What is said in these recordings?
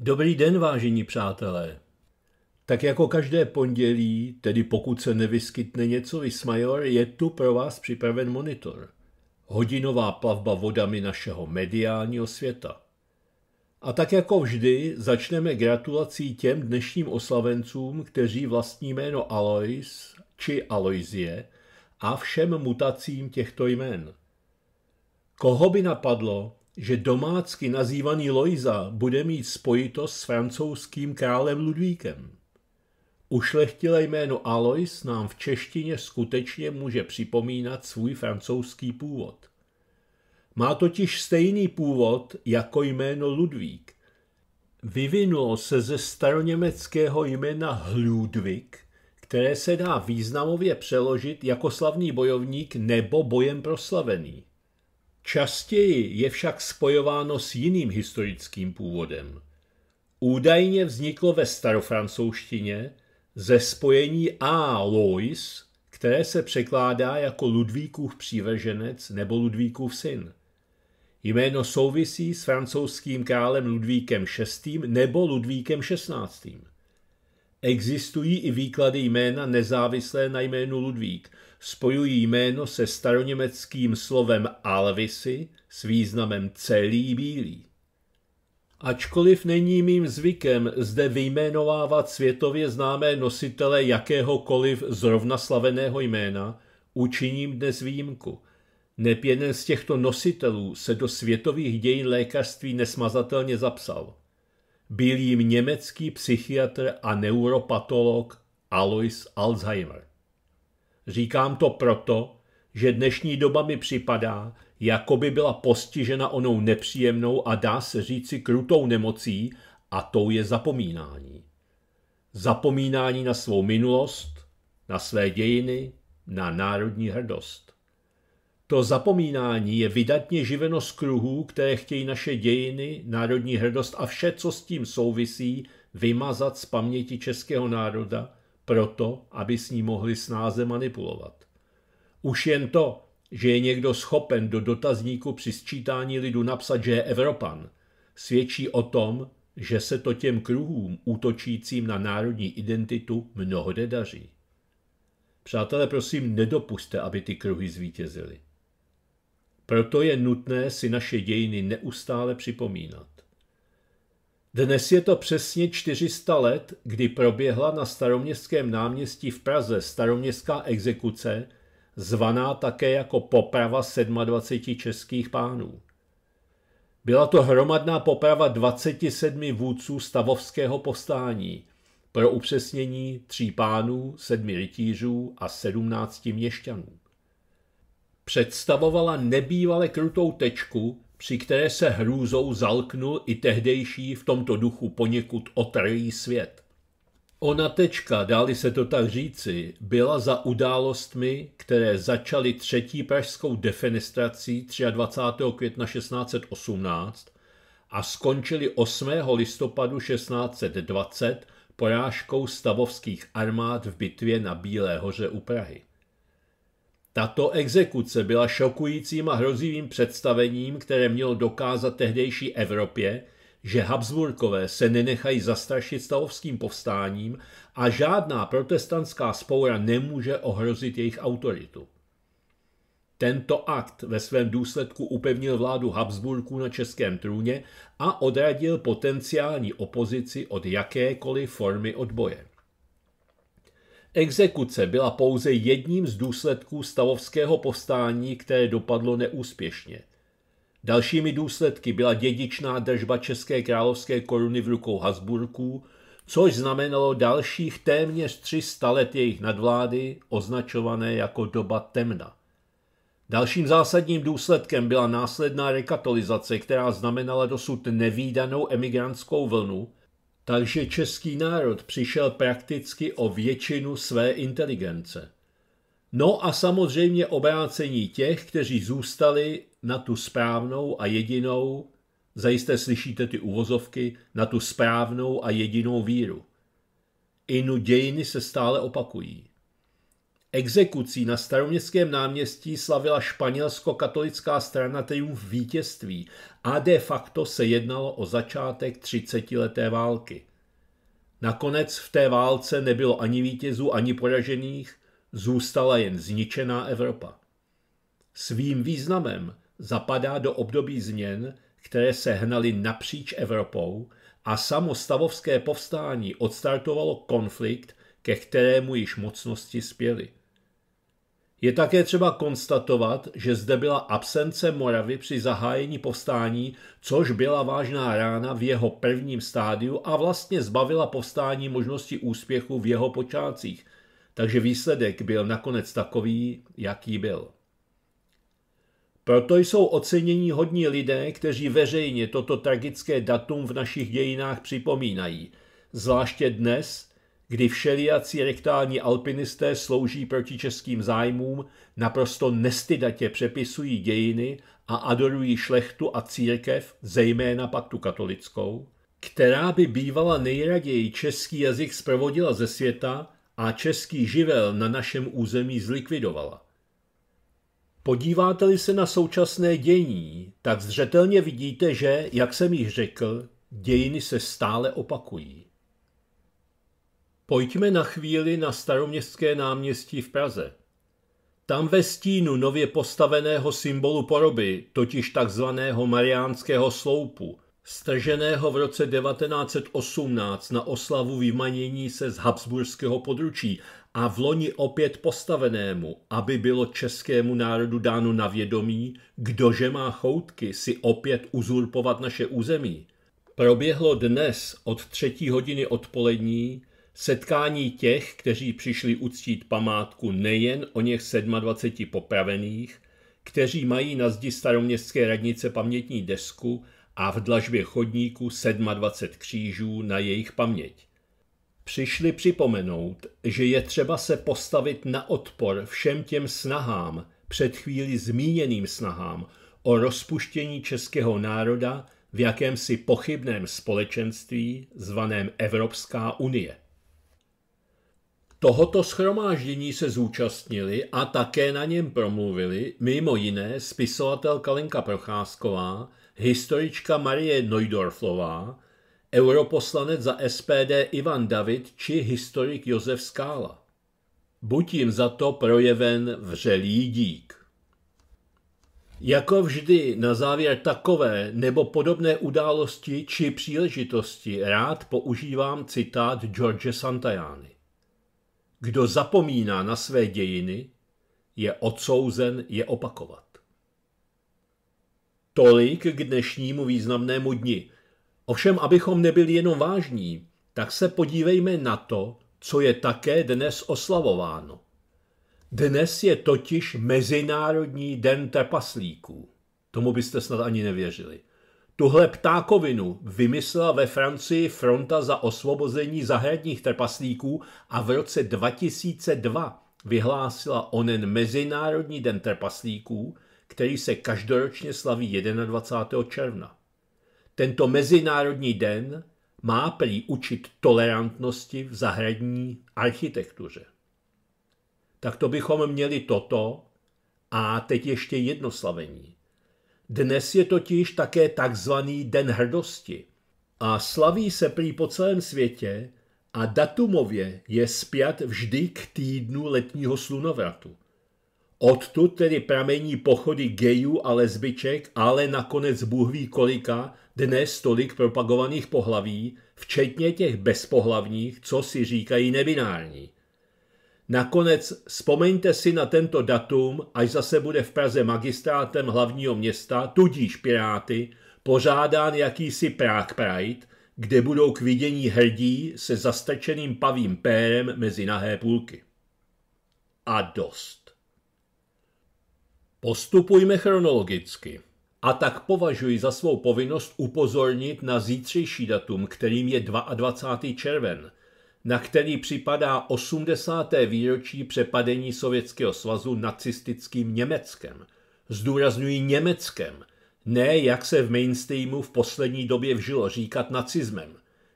Dobrý den, vážení přátelé. Tak jako každé pondělí, tedy pokud se nevyskytne něco vysmajor, je tu pro vás připraven monitor. Hodinová plavba vodami našeho mediálního světa. A tak jako vždy začneme gratulací těm dnešním oslavencům, kteří vlastní jméno Alois či Aloisie a všem mutacím těchto jmén. Koho by napadlo, že domácky nazývaný Loiza bude mít spojitost s francouzským králem Ludvíkem. Ušlechtilé jméno Alois nám v češtině skutečně může připomínat svůj francouzský původ. Má totiž stejný původ jako jméno Ludvík. Vyvinulo se ze staroněmeckého jména Hludvik, které se dá významově přeložit jako slavný bojovník nebo bojem proslavený. Častěji je však spojováno s jiným historickým původem. Údajně vzniklo ve starofrancouzštině ze spojení A. Lois, které se překládá jako Ludvíkův přívrženec nebo Ludvíkův syn. Jméno souvisí s francouzským králem Ludvíkem VI. nebo Ludvíkem XVI. Existují i výklady jména nezávislé na jménu Ludvík – spojují jméno se staroněmeckým slovem alvisy s významem celý bílý. Ačkoliv není mým zvykem zde vyjmenovávat světově známé nositele jakéhokoliv zrovna slaveného jména, učiním dnes výjimku. Neb z těchto nositelů se do světových dějin lékařství nesmazatelně zapsal. Byl jim německý psychiatr a neuropatolog Alois Alzheimer. Říkám to proto, že dnešní doba mi připadá, jako by byla postižena onou nepříjemnou a dá se říci krutou nemocí, a tou je zapomínání. Zapomínání na svou minulost, na své dějiny, na národní hrdost. To zapomínání je vydatně živeno z kruhů, které chtějí naše dějiny, národní hrdost a vše, co s tím souvisí, vymazat z paměti českého národa – proto, aby s ní mohli snáze manipulovat. Už jen to, že je někdo schopen do dotazníku při sčítání lidu napsat, že je Evropan, svědčí o tom, že se to těm kruhům útočícím na národní identitu mnohde daří. Přátelé, prosím, nedopuste, aby ty kruhy zvítězily. Proto je nutné si naše dějiny neustále připomínat. Dnes je to přesně 400 let, kdy proběhla na staroměstském náměstí v Praze staroměstská exekuce, zvaná také jako poprava 27 českých pánů. Byla to hromadná poprava 27 vůdců stavovského postání, pro upřesnění tří pánů, sedmi rytířů a sedmnácti měšťanů. Představovala nebývale krutou tečku, při které se hrůzou zalknul i tehdejší v tomto duchu poněkud otrlý svět. Ona tečka, dáli se to tak říci, byla za událostmi, které začaly třetí pražskou defenestrací 23. května 1618 a skončily 8. listopadu 1620 porážkou stavovských armád v bitvě na Bílé hoře u Prahy. Tato exekuce byla šokujícím a hrozivým představením, které mělo dokázat tehdejší Evropě, že Habsburkové se nenechají zastrašit stavovským povstáním a žádná protestantská spoura nemůže ohrozit jejich autoritu. Tento akt ve svém důsledku upevnil vládu Habsburků na českém trůně a odradil potenciální opozici od jakékoliv formy odboje. Exekuce byla pouze jedním z důsledků stavovského povstání, které dopadlo neúspěšně. Dalšími důsledky byla dědičná držba České královské koruny v rukou Habsburků, což znamenalo dalších téměř 300 let jejich nadvlády, označované jako doba temna. Dalším zásadním důsledkem byla následná rekatolizace, která znamenala dosud nevýdanou emigrantskou vlnu, takže český národ přišel prakticky o většinu své inteligence. No a samozřejmě obrácení těch, kteří zůstali na tu správnou a jedinou, zajisté slyšíte ty uvozovky, na tu správnou a jedinou víru. Inu dějiny se stále opakují exekucí na staroměstském náměstí slavila španělsko-katolická strana triumf vítězství a de facto se jednalo o začátek 30-leté války. Nakonec v té válce nebylo ani vítězů, ani poražených, zůstala jen zničená Evropa. Svým významem zapadá do období změn, které se hnaly napříč Evropou a samostavovské povstání odstartovalo konflikt, ke kterému již mocnosti spěly. Je také třeba konstatovat, že zde byla absence Moravy při zahájení povstání, což byla vážná rána v jeho prvním stádiu a vlastně zbavila povstání možnosti úspěchu v jeho počátcích, takže výsledek byl nakonec takový, jaký byl. Proto jsou ocenění hodní lidé, kteří veřejně toto tragické datum v našich dějinách připomínají, zvláště dnes, kdy všelijací rektální alpinisté slouží proti českým zájmům, naprosto nestydatě přepisují dějiny a adorují šlechtu a církev, zejména pak tu katolickou, která by bývala nejraději český jazyk zprovodila ze světa a český živel na našem území zlikvidovala. Podíváte-li se na současné dění, tak zřetelně vidíte, že, jak jsem již řekl, dějiny se stále opakují. Pojďme na chvíli na staroměstské náměstí v Praze. Tam ve stínu nově postaveného symbolu poroby, totiž takzvaného mariánského sloupu, strženého v roce 1918 na oslavu vymanění se z Habsburského područí a v loni opět postavenému, aby bylo českému národu dáno na vědomí, kdože má choutky si opět uzurpovat naše území. Proběhlo dnes od třetí hodiny odpolední Setkání těch, kteří přišli uctít památku nejen o něch 27 popravených, kteří mají na zdi staroměstské radnice pamětní desku a v dlažbě chodníku 27 křížů na jejich paměť. Přišli připomenout, že je třeba se postavit na odpor všem těm snahám, před chvíli zmíněným snahám o rozpuštění českého národa v jakémsi pochybném společenství zvaném Evropská unie. Tohoto schromáždění se zúčastnili a také na něm promluvili mimo jiné spisovatelka Lenka Procházková, historička Marie Neudorflová, europoslanec za SPD Ivan David či historik Josef Skála. Buď jim za to projeven vřelý dík. Jako vždy na závěr takové nebo podobné události či příležitosti rád používám citát George Santajany. Kdo zapomíná na své dějiny, je odsouzen je opakovat. Tolik k dnešnímu významnému dni. Ovšem, abychom nebyli jenom vážní, tak se podívejme na to, co je také dnes oslavováno. Dnes je totiž Mezinárodní den trpaslíků. Tomu byste snad ani nevěřili. Tuhle ptákovinu vymyslela ve Francii Fronta za osvobození zahradních trpaslíků a v roce 2002 vyhlásila onen Mezinárodní den trpaslíků, který se každoročně slaví 21. června. Tento Mezinárodní den má prý učit tolerantnosti v zahradní architektuře. Tak to bychom měli toto a teď ještě jedno slavení. Dnes je totiž také takzvaný Den hrdosti a slaví se prý po celém světě a datumově je zpět vždy k týdnu letního slunovratu. Odtud tedy pramení pochody gejů a lesbiček, ale nakonec Bůh ví kolika dnes tolik propagovaných pohlaví, včetně těch bezpohlavních, co si říkají nebinární. Nakonec vzpomeňte si na tento datum, až zase bude v Praze magistrátem hlavního města, tudíž Piráty, pořádán jakýsi Prague Pride, kde budou k vidění hrdí se zastrčeným pavým pérem mezi nahé půlky. A dost. Postupujme chronologicky. A tak považuji za svou povinnost upozornit na zítřejší datum, kterým je 22. červen – na který připadá 80. výročí přepadení Sovětského svazu nacistickým Německem. Zdůrazňuji Německem, ne jak se v mainstreamu v poslední době vžilo říkat nacismem,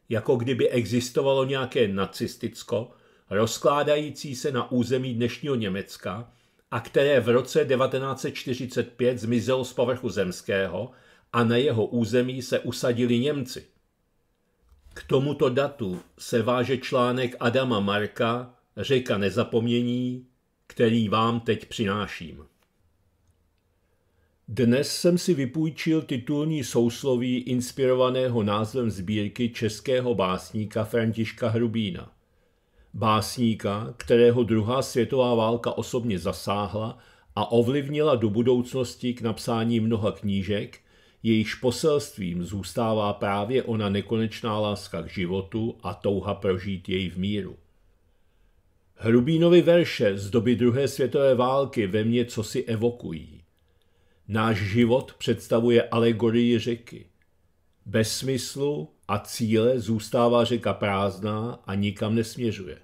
jako kdyby existovalo nějaké nacisticko, rozkládající se na území dnešního Německa a které v roce 1945 zmizelo z povrchu zemského a na jeho území se usadili Němci. K tomuto datu se váže článek Adama Marka Řeka nezapomnění, který vám teď přináším. Dnes jsem si vypůjčil titulní sousloví inspirovaného názvem sbírky českého básníka Františka Hrubína. Básníka, kterého druhá světová válka osobně zasáhla a ovlivnila do budoucnosti k napsání mnoha knížek, jejíž poselstvím zůstává právě ona nekonečná láska k životu a touha prožít jej v míru. Hrubínovy verše z doby druhé světové války ve mně co si evokují. Náš život představuje alegorii řeky. Bez smyslu a cíle zůstává řeka prázdná a nikam nesměřuje.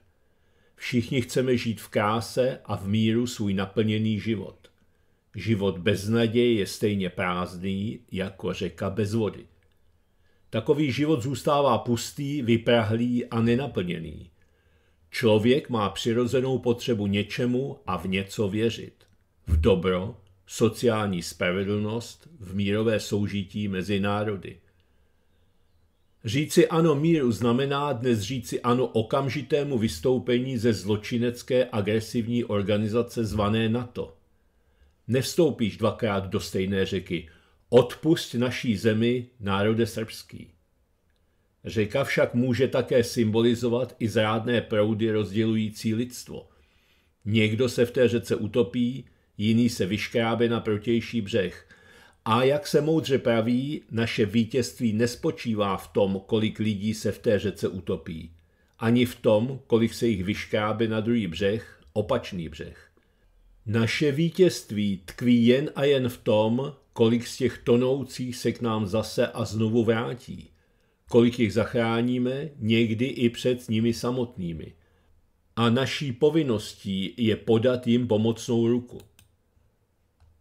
Všichni chceme žít v kráse a v míru svůj naplněný život. Život bez naděje je stejně prázdný jako řeka bez vody. Takový život zůstává pustý, vyprahlý a nenaplněný. Člověk má přirozenou potřebu něčemu a v něco věřit. V dobro, sociální spravedlnost, v mírové soužití mezi národy. Říci ano míru znamená dnes říci ano okamžitému vystoupení ze zločinecké agresivní organizace zvané NATO – nevstoupíš dvakrát do stejné řeky. Odpust naší zemi, národe srbský. Řeka však může také symbolizovat i zrádné proudy rozdělující lidstvo. Někdo se v té řece utopí, jiný se vyškrábe na protější břeh. A jak se moudře praví, naše vítězství nespočívá v tom, kolik lidí se v té řece utopí, ani v tom, kolik se jich vyškrábe na druhý břeh, opačný břeh. Naše vítězství tkví jen a jen v tom, kolik z těch tonoucích se k nám zase a znovu vrátí, kolik jich zachráníme, někdy i před nimi samotnými. A naší povinností je podat jim pomocnou ruku.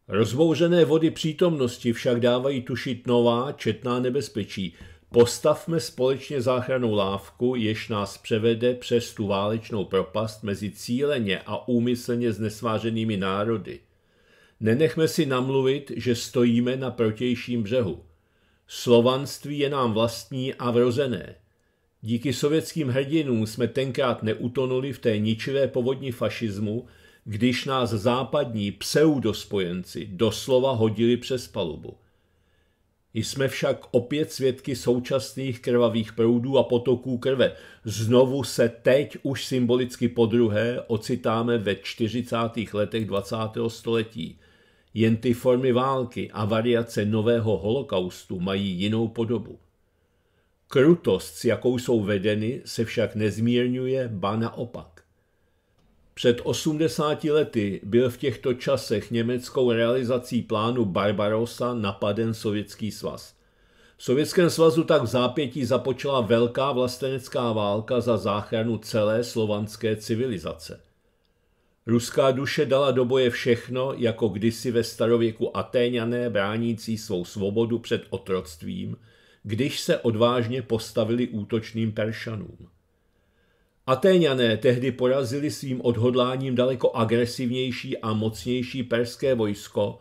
Rozbouřené vody přítomnosti však dávají tušit nová, četná nebezpečí – Postavme společně záchranou lávku, jež nás převede přes tu válečnou propast mezi cíleně a úmyslně znesváženými národy. Nenechme si namluvit, že stojíme na protějším břehu. Slovanství je nám vlastní a vrozené. Díky sovětským hrdinům jsme tenkrát neutonuli v té ničivé povodni fašismu, když nás západní pseudospojenci doslova hodili přes palubu. Jsme však opět svědky současných krvavých proudů a potoků krve. Znovu se teď už symbolicky podruhé ocitáme ve 40. letech 20. století. Jen ty formy války a variace nového holokaustu mají jinou podobu. Krutost, s jakou jsou vedeny, se však nezmírňuje, ba naopak. Před 80 lety byl v těchto časech německou realizací plánu Barbarossa napaden Sovětský svaz. V Sovětském svazu tak v zápětí započala velká vlastenecká válka za záchranu celé slovanské civilizace. Ruská duše dala do boje všechno, jako kdysi ve starověku Atéňané bránící svou svobodu před otroctvím, když se odvážně postavili útočným Peršanům. Atéňané tehdy porazili svým odhodláním daleko agresivnější a mocnější perské vojsko,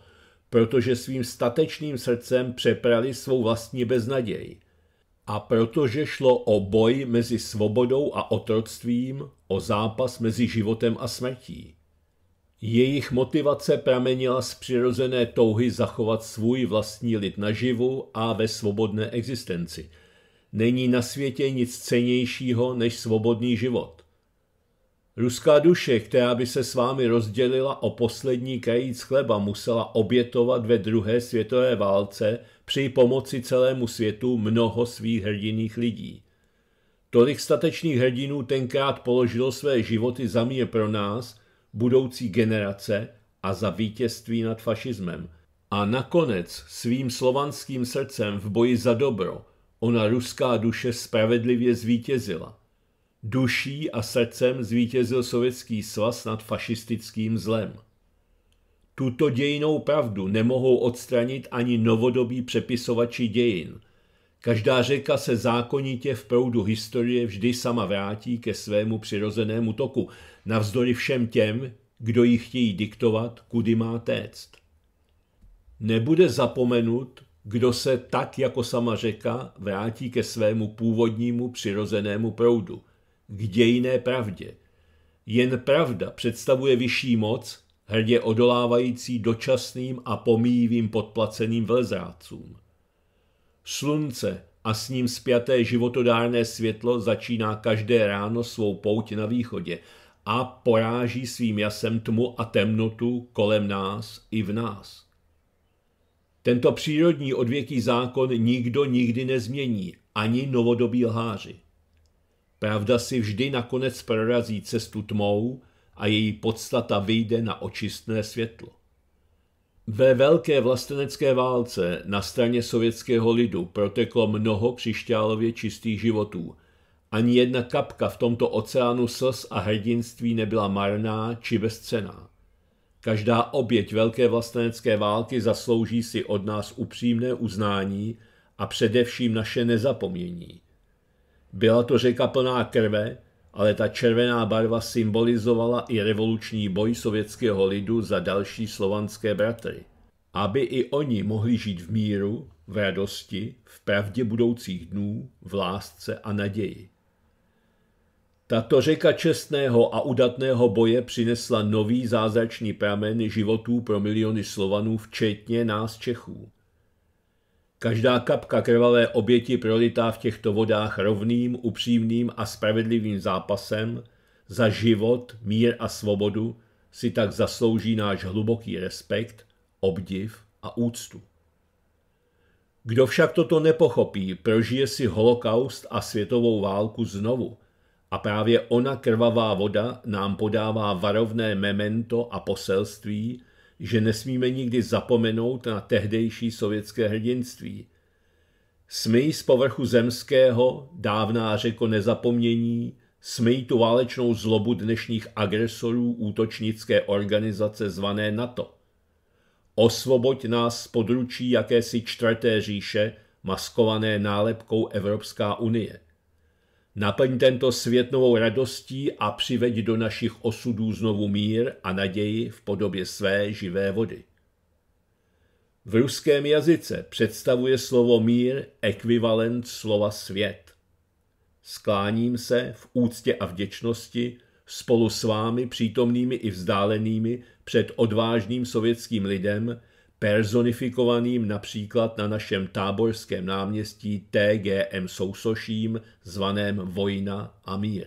protože svým statečným srdcem přeprali svou vlastní beznaději. A protože šlo o boj mezi svobodou a otroctvím, o zápas mezi životem a smrtí. Jejich motivace pramenila z přirozené touhy zachovat svůj vlastní lid naživu a ve svobodné existenci – není na světě nic cenějšího než svobodný život. Ruská duše, která by se s vámi rozdělila o poslední krajíc chleba, musela obětovat ve druhé světové válce při pomoci celému světu mnoho svých hrdiných lidí. Tolik statečných hrdinů tenkrát položilo své životy za mě pro nás, budoucí generace a za vítězství nad fašismem. A nakonec svým slovanským srdcem v boji za dobro – Ona ruská duše spravedlivě zvítězila. Duší a srdcem zvítězil sovětský svaz nad fašistickým zlem. Tuto dějinou pravdu nemohou odstranit ani novodobí přepisovači dějin. Každá řeka se zákonitě v proudu historie vždy sama vrátí ke svému přirozenému toku, navzdory všem těm, kdo ji chtějí diktovat, kudy má téct. Nebude zapomenut, kdo se tak jako sama řeka vrátí ke svému původnímu přirozenému proudu, k dějné pravdě. Jen pravda představuje vyšší moc, hrdě odolávající dočasným a pomíjivým podplaceným vlezrácům. Slunce a s ním spjaté životodárné světlo začíná každé ráno svou pouť na východě a poráží svým jasem tmu a temnotu kolem nás i v nás. Tento přírodní odvěký zákon nikdo nikdy nezmění, ani novodobí lháři. Pravda si vždy nakonec prorazí cestu tmou a její podstata vyjde na očistné světlo. Ve velké vlastenecké válce na straně sovětského lidu proteklo mnoho křišťálově čistých životů. Ani jedna kapka v tomto oceánu slz a hrdinství nebyla marná či bezcená. Každá oběť velké vlastenecké války zaslouží si od nás upřímné uznání a především naše nezapomnění. Byla to řeka plná krve, ale ta červená barva symbolizovala i revoluční boj sovětského lidu za další slovanské bratry. Aby i oni mohli žít v míru, v radosti, v pravdě budoucích dnů, v lásce a naději. Tato řeka čestného a udatného boje přinesla nový zázračný pramen životů pro miliony Slovanů, včetně nás Čechů. Každá kapka krvavé oběti prolitá v těchto vodách rovným, upřímným a spravedlivým zápasem za život, mír a svobodu si tak zaslouží náš hluboký respekt, obdiv a úctu. Kdo však toto nepochopí, prožije si holokaust a světovou válku znovu – a právě ona krvavá voda nám podává varovné memento a poselství, že nesmíme nikdy zapomenout na tehdejší sovětské hrdinství. Smyj z povrchu zemského, dávná řeko nezapomnění, smyj tu válečnou zlobu dnešních agresorů útočnické organizace zvané NATO. Osvoboď nás z područí jakési čtvrté říše, maskované nálepkou Evropská unie. Naplň tento svět novou radostí a přiveď do našich osudů znovu mír a naději v podobě své živé vody. V ruském jazyce představuje slovo mír ekvivalent slova svět. Skláním se v úctě a vděčnosti spolu s vámi přítomnými i vzdálenými před odvážným sovětským lidem, personifikovaným například na našem táborském náměstí TGM Sousoším, zvaném Vojna a mír.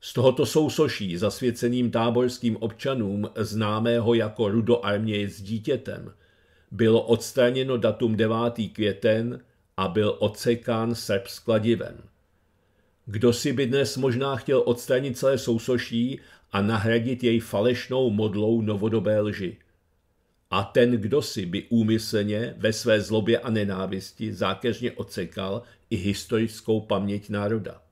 Z tohoto sousoší zasvěceným táborským občanům, známého jako rudoarměj s dítětem, bylo odstraněno datum 9. květen a byl odsekán Srb s kladivem. Kdo si by dnes možná chtěl odstranit celé sousoší a nahradit jej falešnou modlou novodobé lži – a ten, kdo si by úmyslně ve své zlobě a nenávisti zákeřně ocekal i historickou paměť národa.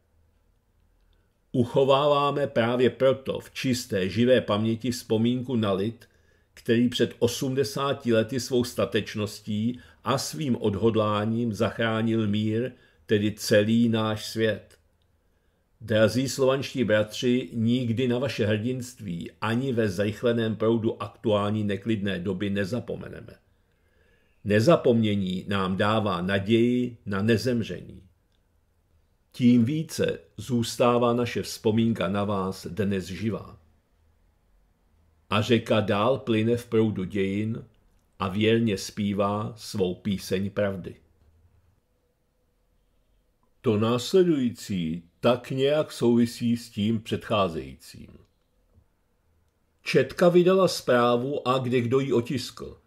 Uchováváme právě proto v čisté, živé paměti vzpomínku na lid, který před 80 lety svou statečností a svým odhodláním zachránil mír, tedy celý náš svět. Drazí slovanští bratři, nikdy na vaše hrdinství ani ve zrychleném proudu aktuální neklidné doby nezapomeneme. Nezapomnění nám dává naději na nezemření. Tím více zůstává naše vzpomínka na vás dnes živá. A řeka dál plyne v proudu dějin a věrně zpívá svou píseň pravdy. To následující tak nějak souvisí s tím předcházejícím. Četka vydala zprávu a kde kdo ji otiskl.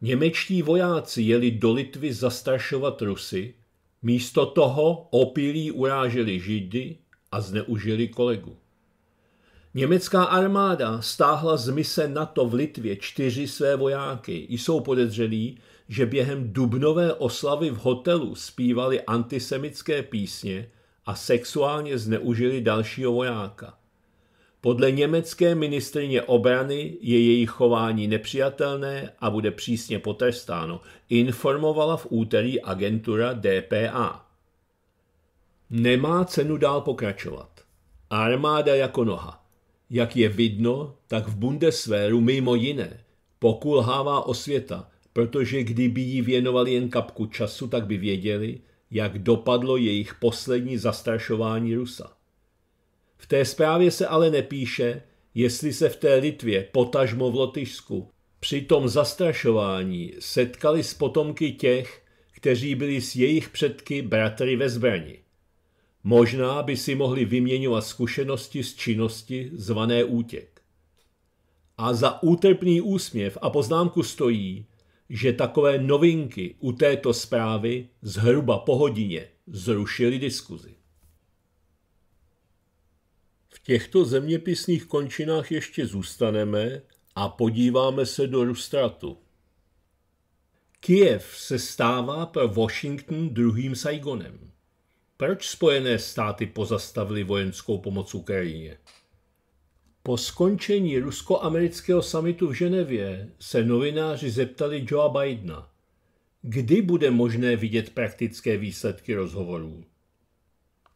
Němečtí vojáci jeli do Litvy zastrašovat Rusy, místo toho opilí uráželi Židy a zneužili kolegu. Německá armáda stáhla z mise NATO v Litvě čtyři své vojáky. Jsou podezřelí, že během dubnové oslavy v hotelu zpívali antisemické písně a sexuálně zneužili dalšího vojáka. Podle německé ministrině obrany je jejich chování nepřijatelné a bude přísně potrestáno, informovala v úterý agentura DPA. Nemá cenu dál pokračovat. Armáda jako noha. Jak je vidno, tak v Bundeswehru mimo jiné pokulhává osvěta, protože kdyby jí věnovali jen kapku času, tak by věděli, jak dopadlo jejich poslední zastrašování Rusa. V té zprávě se ale nepíše, jestli se v té Litvě, potažmo v Lotyšsku, při tom zastrašování setkali s potomky těch, kteří byli s jejich předky bratry ve zbrani. Možná by si mohli vyměňovat zkušenosti z činnosti zvané útěk. A za útrpný úsměv a poznámku stojí, že takové novinky u této zprávy zhruba po hodině zrušily diskuzi. V těchto zeměpisných končinách ještě zůstaneme a podíváme se do Rustratu. Kiev se stává pro Washington druhým Saigonem. Proč Spojené státy pozastavily vojenskou pomoc Ukrajině? Po skončení rusko-amerického samitu v Ženevě se novináři zeptali Joea Bidena, kdy bude možné vidět praktické výsledky rozhovorů.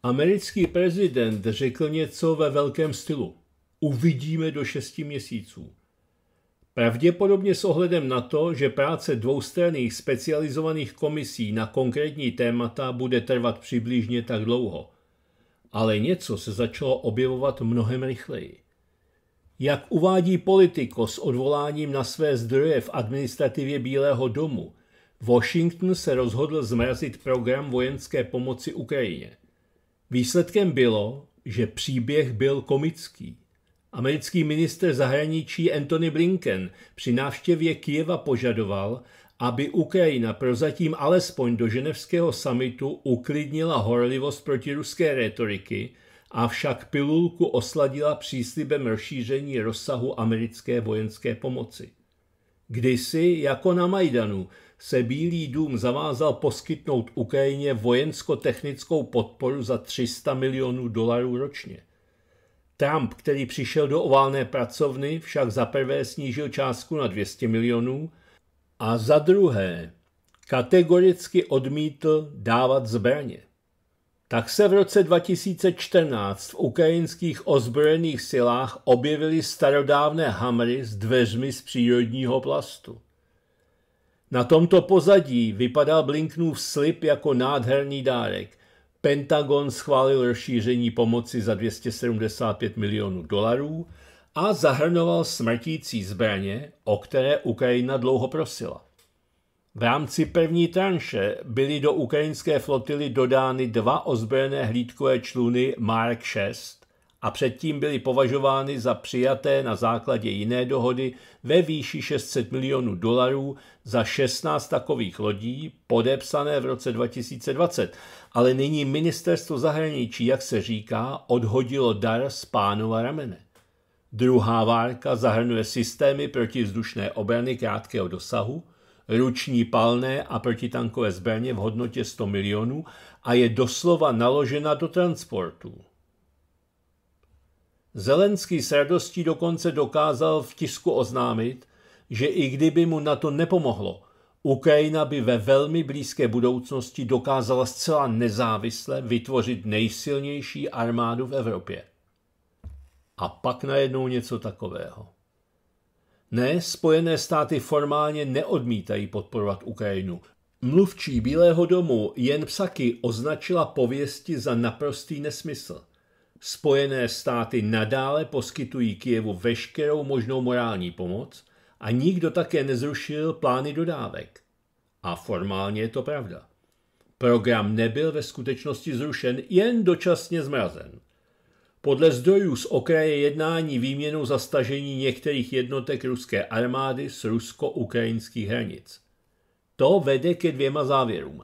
Americký prezident řekl něco ve velkém stylu. Uvidíme do šesti měsíců. Pravděpodobně s ohledem na to, že práce dvoustranných specializovaných komisí na konkrétní témata bude trvat přibližně tak dlouho. Ale něco se začalo objevovat mnohem rychleji. Jak uvádí politiko s odvoláním na své zdroje v administrativě Bílého domu, Washington se rozhodl zmrazit program vojenské pomoci Ukrajině. Výsledkem bylo, že příběh byl komický. Americký minister zahraničí Anthony Blinken při návštěvě Kijeva požadoval, aby Ukrajina prozatím alespoň do ženevského samitu uklidnila horlivost proti ruské retoriky avšak pilulku osladila příslibem rozšíření rozsahu americké vojenské pomoci. Kdysi, jako na Majdanu, se Bílý dům zavázal poskytnout Ukrajině vojensko-technickou podporu za 300 milionů dolarů ročně. Trump, který přišel do oválné pracovny, však za prvé snížil částku na 200 milionů a za druhé kategoricky odmítl dávat zbraně. Tak se v roce 2014 v ukrajinských ozbrojených silách objevily starodávné hamry s dveřmi z přírodního plastu. Na tomto pozadí vypadal Blinknův slib jako nádherný dárek. Pentagon schválil rozšíření pomoci za 275 milionů dolarů a zahrnoval smrtící zbraně, o které Ukrajina dlouho prosila. V rámci první tranše byly do ukrajinské flotily dodány dva ozbrojené hlídkové čluny Mark 6 a předtím byly považovány za přijaté na základě jiné dohody ve výši 600 milionů dolarů za 16 takových lodí, podepsané v roce 2020. Ale nyní ministerstvo zahraničí, jak se říká, odhodilo dar z pánova ramene. Druhá várka zahrnuje systémy protivzdušné obrany krátkého dosahu – ruční palné a protitankové zbraně v hodnotě 100 milionů a je doslova naložena do transportu. Zelenský s radostí dokonce dokázal v tisku oznámit, že i kdyby mu na to nepomohlo, Ukrajina by ve velmi blízké budoucnosti dokázala zcela nezávisle vytvořit nejsilnější armádu v Evropě. A pak najednou něco takového. Ne, Spojené státy formálně neodmítají podporovat Ukrajinu. Mluvčí Bílého domu Jen Psaky označila pověsti za naprostý nesmysl. Spojené státy nadále poskytují Kijevu veškerou možnou morální pomoc a nikdo také nezrušil plány dodávek. A formálně je to pravda. Program nebyl ve skutečnosti zrušen, jen dočasně zmrazen. Podle zdrojů z okraje jednání výměnu za stažení některých jednotek ruské armády z rusko-ukrajinských hranic. To vede ke dvěma závěrům.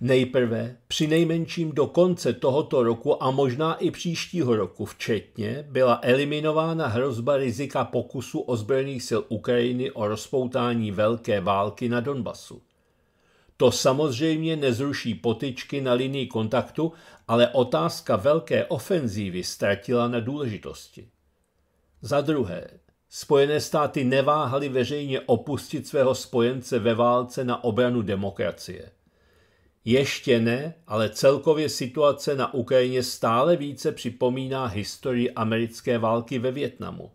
Nejprve, při nejmenším do konce tohoto roku a možná i příštího roku včetně, byla eliminována hrozba rizika pokusu ozbrojených sil Ukrajiny o rozpoutání velké války na Donbasu. To samozřejmě nezruší potyčky na linii kontaktu ale otázka velké ofenzívy ztratila na důležitosti. Za druhé, Spojené státy neváhaly veřejně opustit svého spojence ve válce na obranu demokracie. Ještě ne, ale celkově situace na Ukrajině stále více připomíná historii americké války ve Větnamu,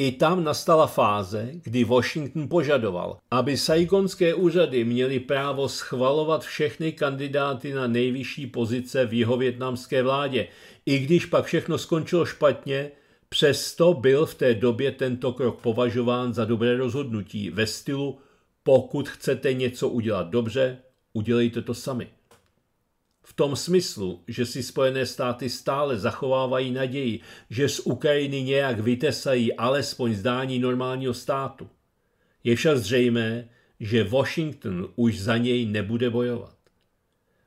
i tam nastala fáze, kdy Washington požadoval, aby saigonské úřady měly právo schvalovat všechny kandidáty na nejvyšší pozice v větnamské vládě. I když pak všechno skončilo špatně, přesto byl v té době tento krok považován za dobré rozhodnutí ve stylu pokud chcete něco udělat dobře, udělejte to sami tom smyslu, že si Spojené státy stále zachovávají naději, že z Ukrajiny nějak vytesají alespoň zdání normálního státu. Je však zřejmé, že Washington už za něj nebude bojovat.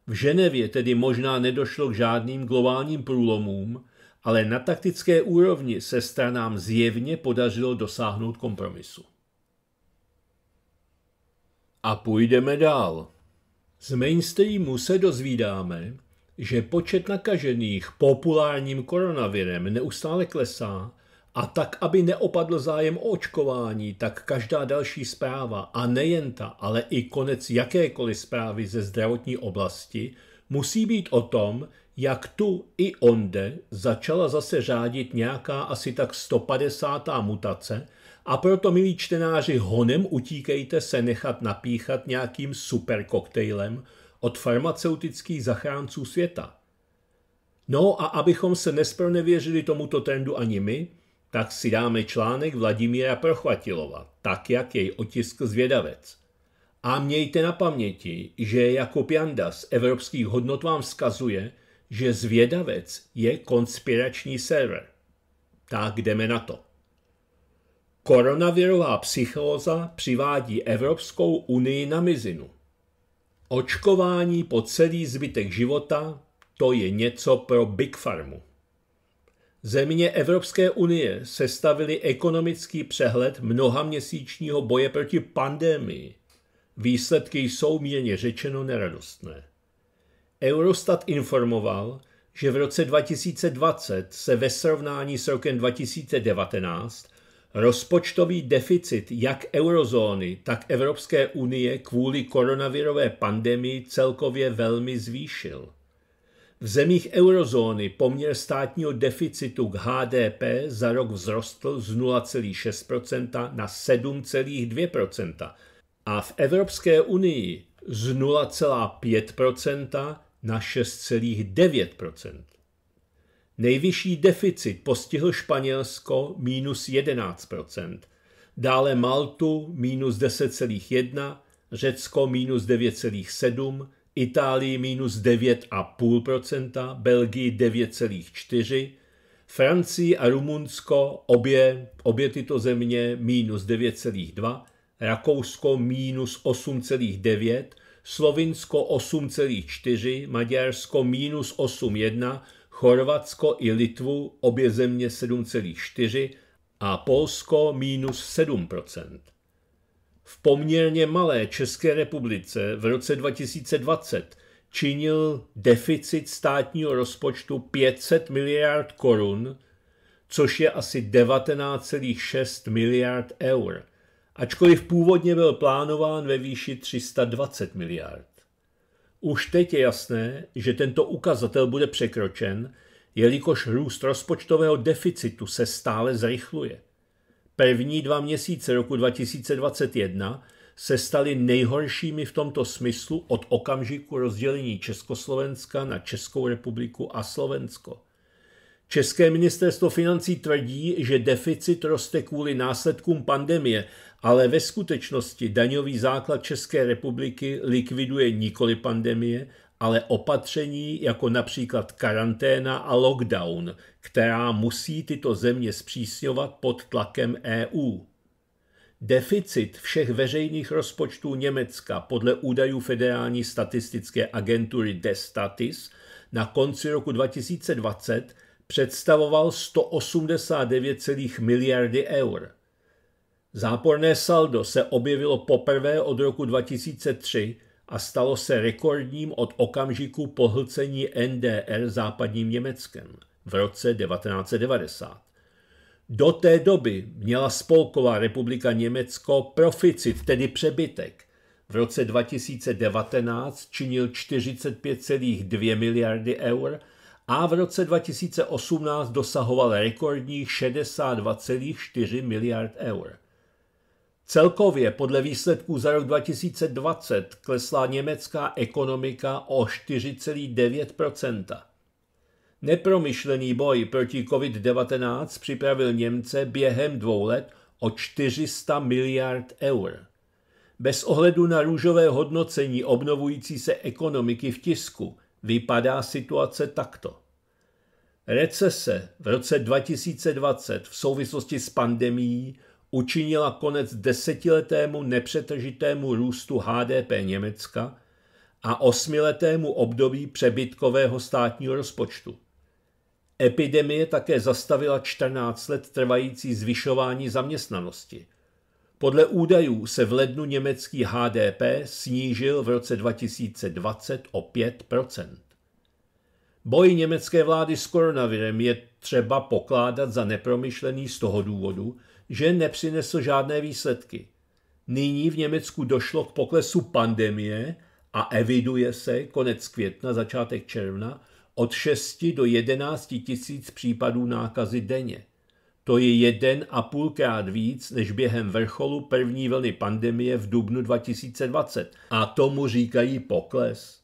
V Ženevě tedy možná nedošlo k žádným globálním průlomům, ale na taktické úrovni se stranám zjevně podařilo dosáhnout kompromisu. A půjdeme dál. Z mainstreamu se dozvídáme, že počet nakažených populárním koronavirem neustále klesá a tak, aby neopadl zájem o očkování, tak každá další zpráva, a nejen ta, ale i konec jakékoliv zprávy ze zdravotní oblasti, musí být o tom, jak tu i onde začala zase řádit nějaká asi tak 150. mutace – a proto, milí čtenáři, honem utíkejte se nechat napíchat nějakým superkoktejlem od farmaceutických zachránců světa. No a abychom se nespronevěřili tomuto trendu ani my, tak si dáme článek Vladimíra Prochvatilova, tak jak jej otisk zvědavec. A mějte na paměti, že Jakub Janda z evropských hodnot vám vzkazuje, že zvědavec je konspirační server. Tak jdeme na to. Koronavirová psychóza přivádí Evropskou unii na mizinu. Očkování po celý zbytek života, to je něco pro Big Farmu. Země Evropské unie sestavily ekonomický přehled mnohaměsíčního boje proti pandémii. Výsledky jsou mírně řečeno neradostné. Eurostat informoval, že v roce 2020 se ve srovnání s rokem 2019 Rozpočtový deficit jak eurozóny, tak Evropské unie kvůli koronavirové pandemii celkově velmi zvýšil. V zemích eurozóny poměr státního deficitu k HDP za rok vzrostl z 0,6% na 7,2% a v Evropské unii z 0,5% na 6,9%. Nejvyšší deficit postihl Španělsko minus 11 dále Maltu minus 10,1, Řecko minus 9,7, Itálii minus 9,5%, Belgii 9,4%, Francii a Rumunsko obě, obě tyto země minus 9,2%, Rakousko minus 8,9%, Slovinsko 8,4%, Maďarsko minus Chorvatsko i Litvu obě země 7,4 a Polsko minus 7 V poměrně malé České republice v roce 2020 činil deficit státního rozpočtu 500 miliard korun, což je asi 19,6 miliard eur, ačkoliv původně byl plánován ve výši 320 miliard. Už teď je jasné, že tento ukazatel bude překročen, jelikož růst rozpočtového deficitu se stále zrychluje. První dva měsíce roku 2021 se staly nejhoršími v tomto smyslu od okamžiku rozdělení Československa na Českou republiku a Slovensko. České ministerstvo financí tvrdí, že deficit roste kvůli následkům pandemie ale ve skutečnosti daňový základ České republiky likviduje nikoli pandemie, ale opatření jako například karanténa a lockdown, která musí tyto země zpřísňovat pod tlakem EU. Deficit všech veřejných rozpočtů Německa podle údajů Federální statistické agentury Destatis na konci roku 2020 představoval 189,5 miliardy eur. Záporné saldo se objevilo poprvé od roku 2003 a stalo se rekordním od okamžiku pohlcení NDR západním Německem v roce 1990. Do té doby měla Spolková republika Německo proficit, tedy přebytek. V roce 2019 činil 45,2 miliardy eur a v roce 2018 dosahoval rekordních 62,4 miliard eur. Celkově podle výsledků za rok 2020 klesla německá ekonomika o 4,9 Nepromyšlený boj proti COVID-19 připravil Němce během dvou let o 400 miliard eur. Bez ohledu na růžové hodnocení obnovující se ekonomiky v tisku vypadá situace takto. Recese v roce 2020 v souvislosti s pandemií učinila konec desetiletému nepřetržitému růstu HDP Německa a osmiletému období přebytkového státního rozpočtu. Epidemie také zastavila 14 let trvající zvyšování zaměstnanosti. Podle údajů se v lednu německý HDP snížil v roce 2020 o 5 Boj německé vlády s koronavirem je třeba pokládat za nepromyšlený z toho důvodu, že nepřinesl žádné výsledky. Nyní v Německu došlo k poklesu pandemie a eviduje se konec května, začátek června od 6 do 11 tisíc případů nákazy denně. To je jeden a půlkrát víc než během vrcholu první vlny pandemie v dubnu 2020 a tomu říkají pokles.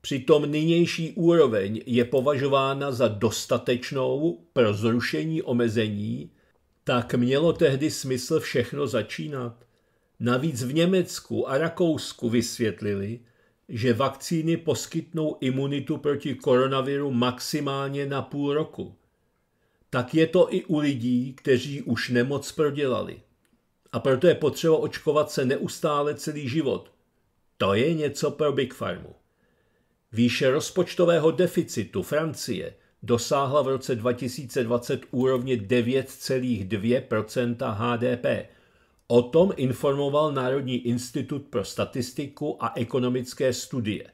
Přitom nynější úroveň je považována za dostatečnou pro zrušení omezení, tak mělo tehdy smysl všechno začínat. Navíc v Německu a Rakousku vysvětlili, že vakcíny poskytnou imunitu proti koronaviru maximálně na půl roku. Tak je to i u lidí, kteří už nemoc prodělali. A proto je potřeba očkovat se neustále celý život. To je něco pro Big Farmu. Výše rozpočtového deficitu Francie dosáhla v roce 2020 úrovně 9,2 HDP. O tom informoval Národní institut pro statistiku a ekonomické studie.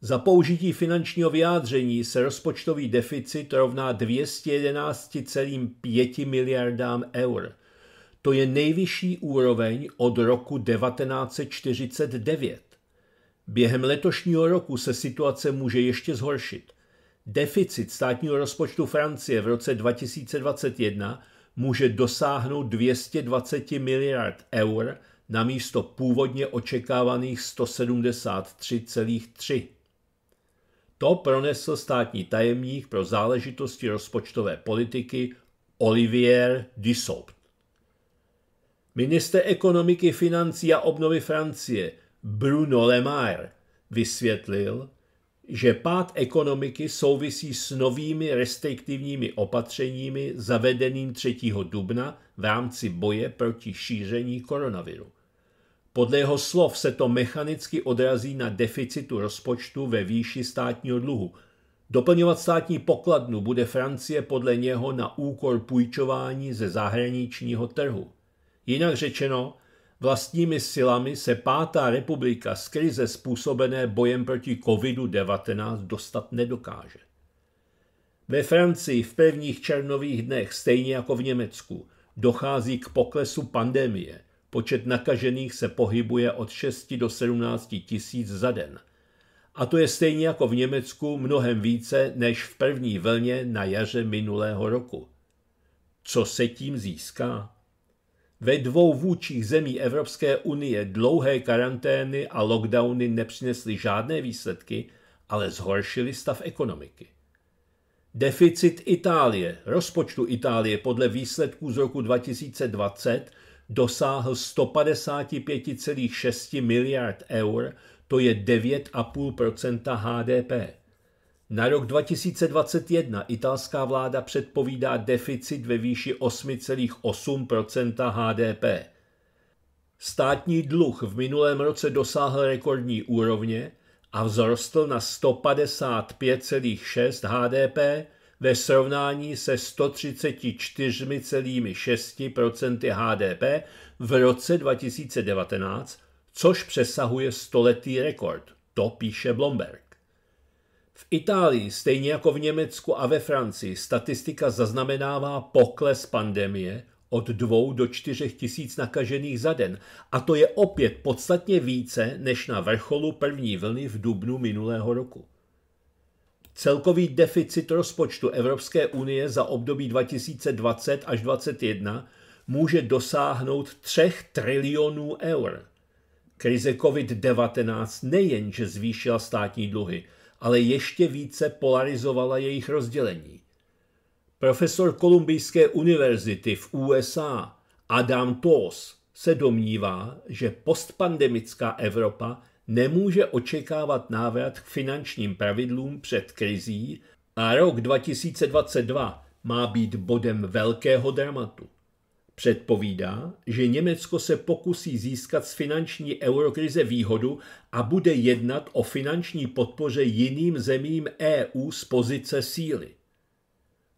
Za použití finančního vyjádření se rozpočtový deficit rovná 211,5 miliardám eur. To je nejvyšší úroveň od roku 1949. Během letošního roku se situace může ještě zhoršit. Deficit státního rozpočtu Francie v roce 2021 může dosáhnout 220 miliard eur na místo původně očekávaných 173,3. To pronesl státní tajemník pro záležitosti rozpočtové politiky Olivier Dussopt. Minister ekonomiky, financí a obnovy Francie – Bruno Lemaire vysvětlil, že pád ekonomiky souvisí s novými restriktivními opatřeními zavedeným 3. dubna v rámci boje proti šíření koronaviru. Podle jeho slov se to mechanicky odrazí na deficitu rozpočtu ve výši státního dluhu. Doplňovat státní pokladnu bude Francie podle něho na úkor půjčování ze zahraničního trhu. Jinak řečeno, Vlastními silami se pátá republika z krize způsobené bojem proti COVID-19 dostat nedokáže. Ve Francii v prvních černových dnech, stejně jako v Německu, dochází k poklesu pandemie. Počet nakažených se pohybuje od 6 do 17 tisíc za den. A to je stejně jako v Německu mnohem více než v první vlně na jaře minulého roku. Co se tím získá? Ve dvou vůčích zemí Evropské unie dlouhé karantény a lockdowny nepřinesly žádné výsledky, ale zhoršily stav ekonomiky. Deficit Itálie, rozpočtu Itálie podle výsledků z roku 2020 dosáhl 155,6 miliard eur, to je 9,5 HDP. Na rok 2021 italská vláda předpovídá deficit ve výši 8,8 HDP. Státní dluh v minulém roce dosáhl rekordní úrovně a vzrostl na 155,6 HDP ve srovnání se 134,6 HDP v roce 2019, což přesahuje stoletý rekord. To píše Blomberg. V Itálii, stejně jako v Německu a ve Francii, statistika zaznamenává pokles pandemie od 2 do 4 tisíc nakažených za den. A to je opět podstatně více než na vrcholu první vlny v dubnu minulého roku. Celkový deficit rozpočtu Evropské unie za období 2020 až 2021 může dosáhnout 3 trilionů eur. Krize COVID-19 nejenže zvýšila státní dluhy, ale ještě více polarizovala jejich rozdělení. Profesor Kolumbijské univerzity v USA Adam Toos se domnívá, že postpandemická Evropa nemůže očekávat návrat k finančním pravidlům před krizí a rok 2022 má být bodem velkého dramatu. Předpovídá, že Německo se pokusí získat z finanční eurokrize výhodu a bude jednat o finanční podpoře jiným zemím EU z pozice síly.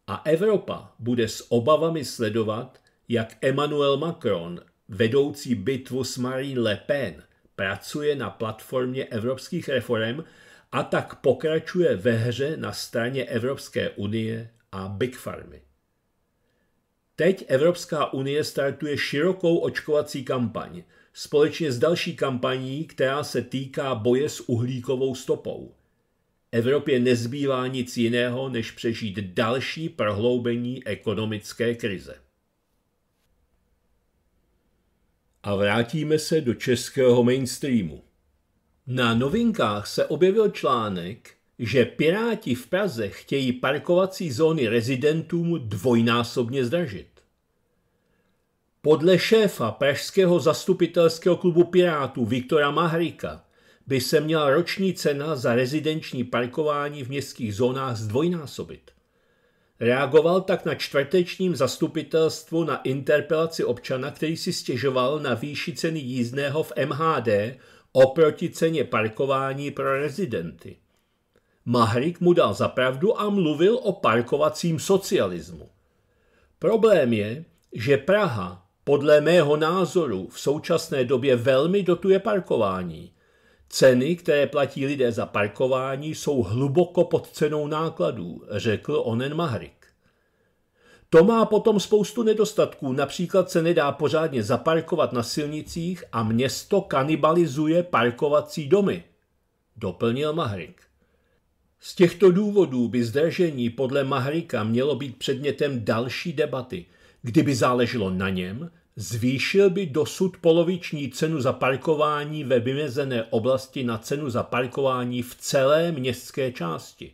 A Evropa bude s obavami sledovat, jak Emmanuel Macron, vedoucí bitvu s Marine Le Pen, pracuje na platformě evropských reform a tak pokračuje ve hře na straně Evropské unie a Big Farmy. Teď Evropská unie startuje širokou očkovací kampaň, společně s další kampaní, která se týká boje s uhlíkovou stopou. Evropě nezbývá nic jiného, než přežít další prohloubení ekonomické krize. A vrátíme se do českého mainstreamu. Na novinkách se objevil článek, že Piráti v Praze chtějí parkovací zóny rezidentům dvojnásobně zdražit. Podle šéfa Pražského zastupitelského klubu Pirátů Viktora Mahrika by se měla roční cena za rezidenční parkování v městských zónách zdvojnásobit. Reagoval tak na čtvrtečním zastupitelstvu na interpelaci občana, který si stěžoval na výši ceny jízdného v MHD oproti ceně parkování pro rezidenty. Mahrik mu dal zapravdu a mluvil o parkovacím socialismu. Problém je, že Praha podle mého názoru v současné době velmi dotuje parkování. Ceny, které platí lidé za parkování, jsou hluboko pod cenou nákladů, řekl onen Mahrik. To má potom spoustu nedostatků, například se nedá pořádně zaparkovat na silnicích a město kanibalizuje parkovací domy, doplnil Mahrik. Z těchto důvodů by zdražení podle Mahrika mělo být předmětem další debaty. Kdyby záleželo na něm, zvýšil by dosud poloviční cenu za parkování ve vymezené oblasti na cenu za parkování v celé městské části.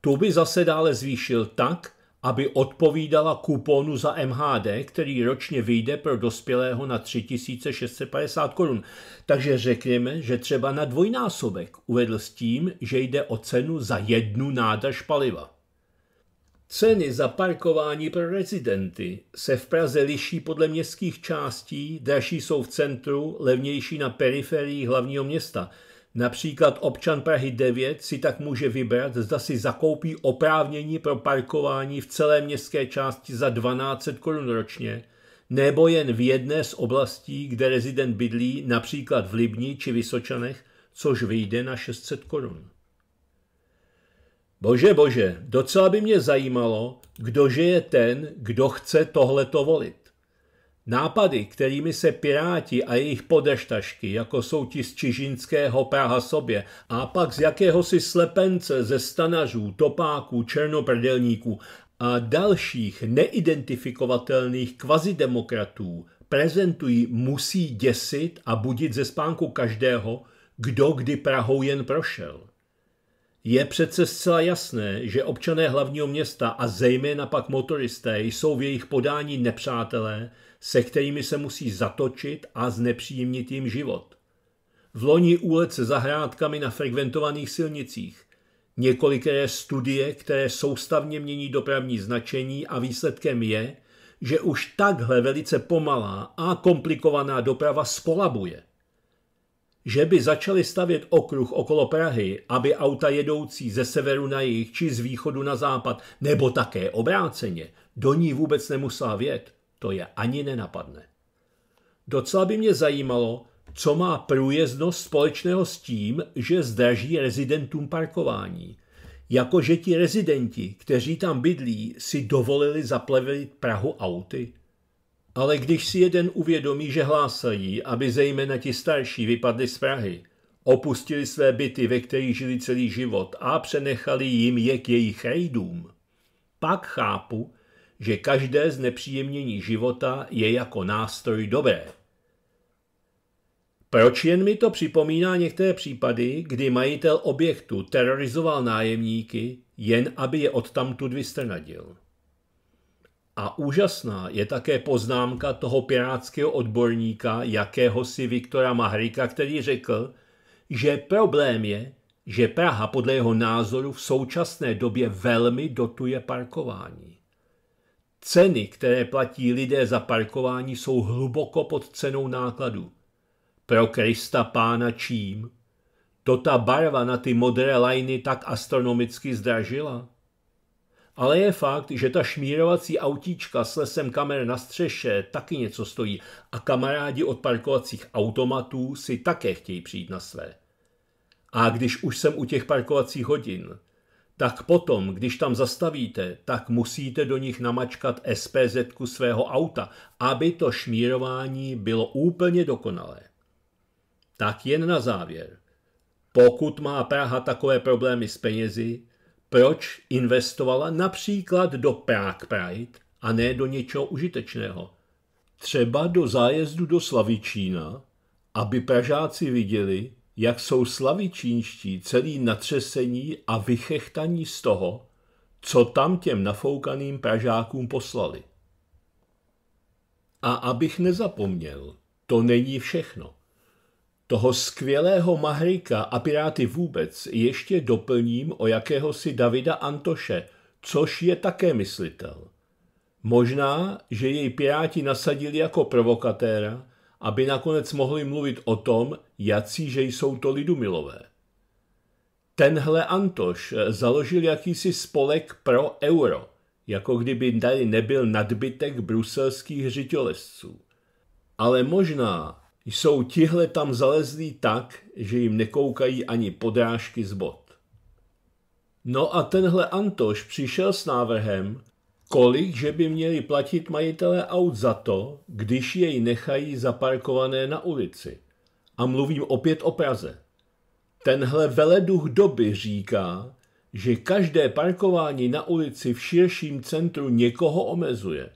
Tu by zase dále zvýšil tak, aby odpovídala kuponu za MHD, který ročně vyjde pro dospělého na 3650 korun. Takže řekněme, že třeba na dvojnásobek uvedl s tím, že jde o cenu za jednu nádrž paliva. Ceny za parkování pro rezidenty se v Praze liší podle městských částí, dražší jsou v centru, levnější na periferii hlavního města – Například občan Prahy 9 si tak může vybrat, zda si zakoupí oprávnění pro parkování v celé městské části za 12 korun ročně, nebo jen v jedné z oblastí, kde rezident bydlí, například v Libni či Vysočanech, což vyjde na 600 korun. Bože, bože, docela by mě zajímalo, kdože je ten, kdo chce tohleto volit. Nápady, kterými se piráti a jejich podeštašky, jako jsou ti z Čižinského Praha sobě a pak z jakéhosi slepence ze stanařů, topáků, černoprdelníků a dalších neidentifikovatelných kvazidemokratů prezentují, musí děsit a budit ze spánku každého, kdo kdy Prahou jen prošel. Je přece zcela jasné, že občané hlavního města a zejména pak motoristé jsou v jejich podání nepřátelé, se kterými se musí zatočit a znepříjemnit jim život. V loni úlet se zahrádkami na frekventovaných silnicích, několikeré studie, které soustavně mění dopravní značení a výsledkem je, že už takhle velice pomalá a komplikovaná doprava skolabuje. Že by začali stavět okruh okolo Prahy, aby auta jedoucí ze severu na jih či z východu na západ, nebo také obráceně, do ní vůbec nemusela vjet to je ani nenapadne. Docela by mě zajímalo, co má průjezdnost společného s tím, že zdraží rezidentům parkování. Jakože ti rezidenti, kteří tam bydlí, si dovolili zaplevit Prahu auty. Ale když si jeden uvědomí, že hlásají, aby zejména ti starší vypadli z Prahy, opustili své byty, ve kterých žili celý život a přenechali jim je k jejich rejdům, pak chápu, že každé znepříjemnění života je jako nástroj dobré. Proč jen mi to připomíná některé případy, kdy majitel objektu terorizoval nájemníky, jen aby je odtamtud vystrnadil? A úžasná je také poznámka toho pirátského odborníka, jakéhosi Viktora Mahrika, který řekl, že problém je, že Praha podle jeho názoru v současné době velmi dotuje parkování. Ceny, které platí lidé za parkování, jsou hluboko pod cenou nákladu. Pro Krista pána čím? To ta barva na ty modré lajny tak astronomicky zdražila. Ale je fakt, že ta šmírovací autíčka s lesem kamer na střeše taky něco stojí a kamarádi od parkovacích automatů si také chtějí přijít na své. A když už jsem u těch parkovacích hodin, tak potom, když tam zastavíte, tak musíte do nich namačkat SPZ svého auta, aby to šmírování bylo úplně dokonalé. Tak jen na závěr. Pokud má Praha takové problémy s penězi, proč investovala například do Prague Pride a ne do něčeho užitečného? Třeba do zájezdu do Slavičína, aby Pražáci viděli, jak jsou slavičínští celý natřesení a vychechtaní z toho, co tam těm nafoukaným Pražákům poslali. A abych nezapomněl, to není všechno. Toho skvělého Mahrika a Piráty vůbec ještě doplním o jakéhosi Davida Antoše, což je také myslitel. Možná, že jej Piráti nasadili jako provokatéra, aby nakonec mohli mluvit o tom, jací, že jsou to lidumilové. Tenhle Antoš eh, založil jakýsi spolek pro euro, jako kdyby tady nebyl nadbytek bruselských řitělesců. Ale možná jsou tihle tam zalezlí tak, že jim nekoukají ani podrážky z bod. No a tenhle Antoš přišel s návrhem, kolik že by měli platit majitelé aut za to, když jej nechají zaparkované na ulici. A mluvím opět o Praze. Tenhle veleduch doby říká, že každé parkování na ulici v širším centru někoho omezuje.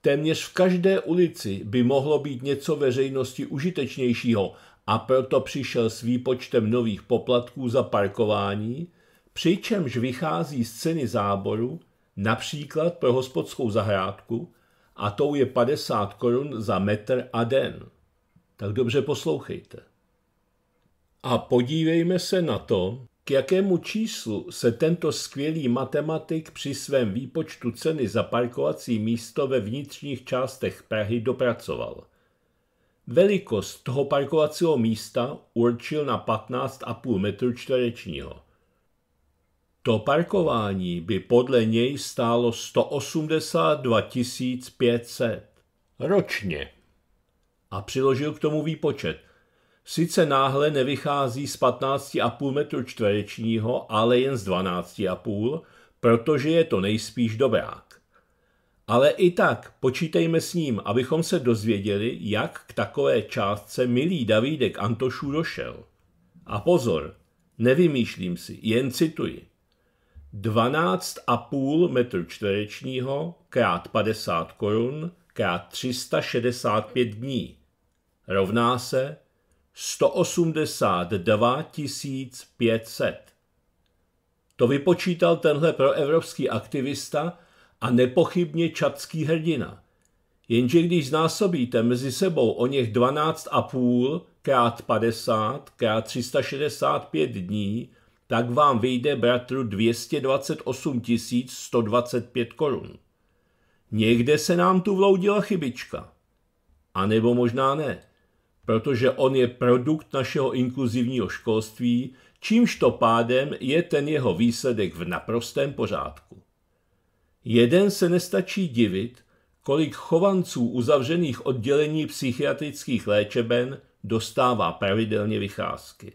Téměř v každé ulici by mohlo být něco veřejnosti užitečnějšího a proto přišel s výpočtem nových poplatků za parkování, přičemž vychází z ceny záboru, například pro hospodskou zahrádku a tou je 50 korun za metr a den. Tak dobře poslouchejte. A podívejme se na to, k jakému číslu se tento skvělý matematik při svém výpočtu ceny za parkovací místo ve vnitřních částech Prahy dopracoval. Velikost toho parkovacího místa určil na 15,5 metru čtverečního – to parkování by podle něj stálo 182 500 ročně. A přiložil k tomu výpočet. Sice náhle nevychází z 15,5 metru čtverečního, ale jen z 12,5, protože je to nejspíš dobrák. Ale i tak počítejme s ním, abychom se dozvěděli, jak k takové částce milý Davídek Antošů došel. A pozor, nevymýšlím si, jen cituji. 12,5 metru čtverečního krát 50 korun krát 365 dní rovná se 182 500. To vypočítal tenhle proevropský aktivista a nepochybně čatský hrdina. Jenže když znásobíte mezi sebou o něch 12,5 krát 50 krát 365 dní, tak vám vyjde bratru 228 125 korun. Někde se nám tu vloudila chybička. A nebo možná ne, protože on je produkt našeho inkluzivního školství, čímž to pádem je ten jeho výsledek v naprostém pořádku. Jeden se nestačí divit, kolik chovanců uzavřených oddělení psychiatrických léčeben dostává pravidelně vycházky.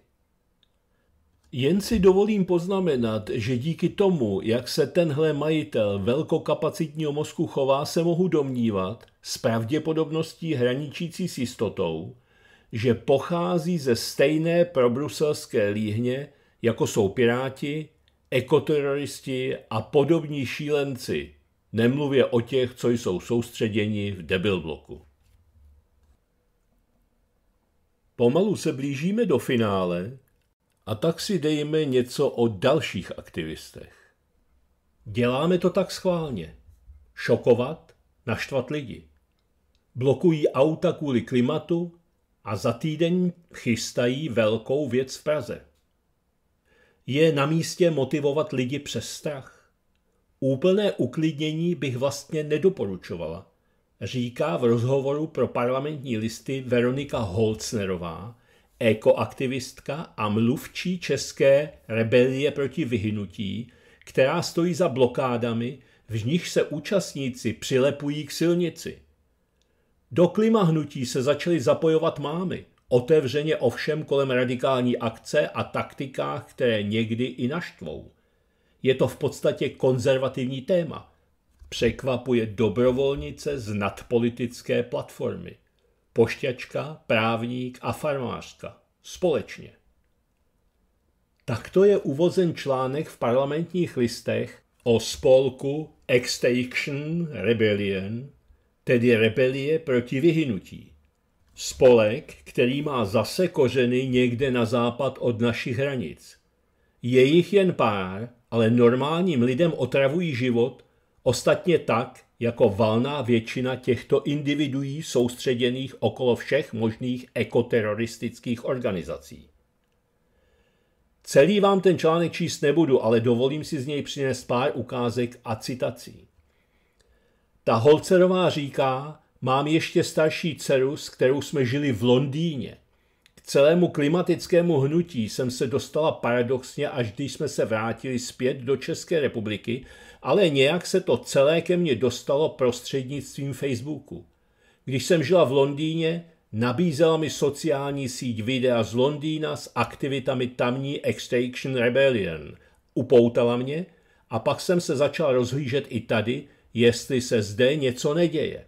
Jen si dovolím poznamenat, že díky tomu, jak se tenhle majitel velkokapacitního mozku chová, se mohu domnívat, s pravděpodobností hraničící s jistotou, že pochází ze stejné probruselské líhně, jako jsou piráti, ekoterroristi a podobní šílenci, nemluvě o těch, co jsou soustředěni v debilbloku. Pomalu se blížíme do finále, a tak si dejme něco o dalších aktivistech. Děláme to tak schválně. Šokovat, naštvat lidi. Blokují auta kvůli klimatu a za týden chystají velkou věc v Praze. Je na místě motivovat lidi přes strach. Úplné uklidnění bych vlastně nedoporučovala, říká v rozhovoru pro parlamentní listy Veronika Holcnerová, ekoaktivistka a mluvčí české rebelie proti vyhnutí, která stojí za blokádami, v nich se účastníci přilepují k silnici. Do klima hnutí se začaly zapojovat mámy, otevřeně ovšem kolem radikální akce a taktikách, které někdy i naštvou. Je to v podstatě konzervativní téma. Překvapuje dobrovolnice z nadpolitické platformy pošťačka, právník a farmářka. Společně. Takto je uvozen článek v parlamentních listech o spolku Extinction Rebellion, tedy rebelie proti vyhynutí. Spolek, který má zase kořeny někde na západ od našich hranic. Je jich jen pár, ale normálním lidem otravují život, ostatně tak, jako valná většina těchto individuí soustředěných okolo všech možných ekoteroristických organizací. Celý vám ten článek číst nebudu, ale dovolím si z něj přinést pár ukázek a citací. Ta Holcerová říká, mám ještě starší dceru, s kterou jsme žili v Londýně. K celému klimatickému hnutí jsem se dostala paradoxně, až když jsme se vrátili zpět do České republiky, ale nějak se to celé ke mně dostalo prostřednictvím Facebooku. Když jsem žila v Londýně, nabízela mi sociální síť videa z Londýna s aktivitami tamní Extinction Rebellion. Upoutala mě a pak jsem se začal rozhlížet i tady, jestli se zde něco neděje.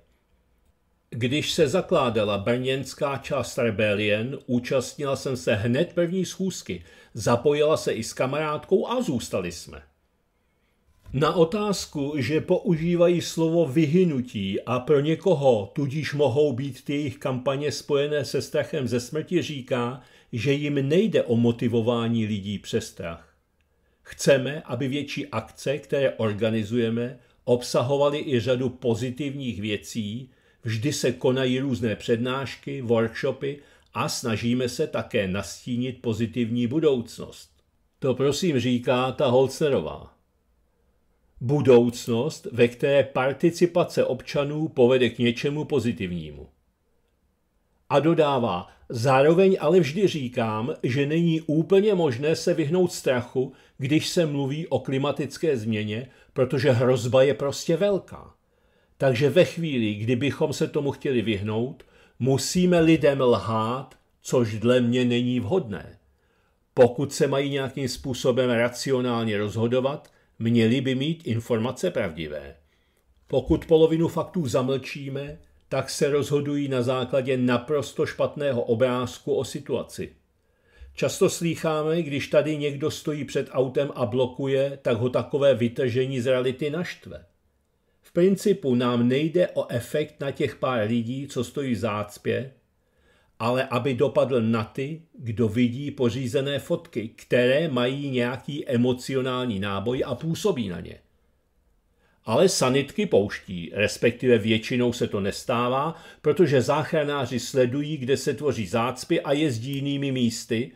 Když se zakládala brněnská část Rebellion, účastnila jsem se hned první schůzky, zapojila se i s kamarádkou a zůstali jsme. Na otázku, že používají slovo vyhynutí a pro někoho tudíž mohou být ty jejich kampaně spojené se strachem ze smrti, říká, že jim nejde o motivování lidí přes strach. Chceme, aby větší akce, které organizujeme, obsahovaly i řadu pozitivních věcí, vždy se konají různé přednášky, workshopy a snažíme se také nastínit pozitivní budoucnost. To prosím říká ta Holcerová budoucnost, ve které participace občanů povede k něčemu pozitivnímu. A dodává, zároveň ale vždy říkám, že není úplně možné se vyhnout strachu, když se mluví o klimatické změně, protože hrozba je prostě velká. Takže ve chvíli, kdybychom se tomu chtěli vyhnout, musíme lidem lhát, což dle mě není vhodné. Pokud se mají nějakým způsobem racionálně rozhodovat, Měli by mít informace pravdivé. Pokud polovinu faktů zamlčíme, tak se rozhodují na základě naprosto špatného obrázku o situaci. Často slýcháme, když tady někdo stojí před autem a blokuje, tak ho takové vytržení z reality naštve. V principu nám nejde o efekt na těch pár lidí, co stojí v zácpě, ale aby dopadl na ty, kdo vidí pořízené fotky, které mají nějaký emocionální náboj a působí na ně. Ale sanitky pouští, respektive většinou se to nestává, protože záchranáři sledují, kde se tvoří zácpy a jezdí jinými místy,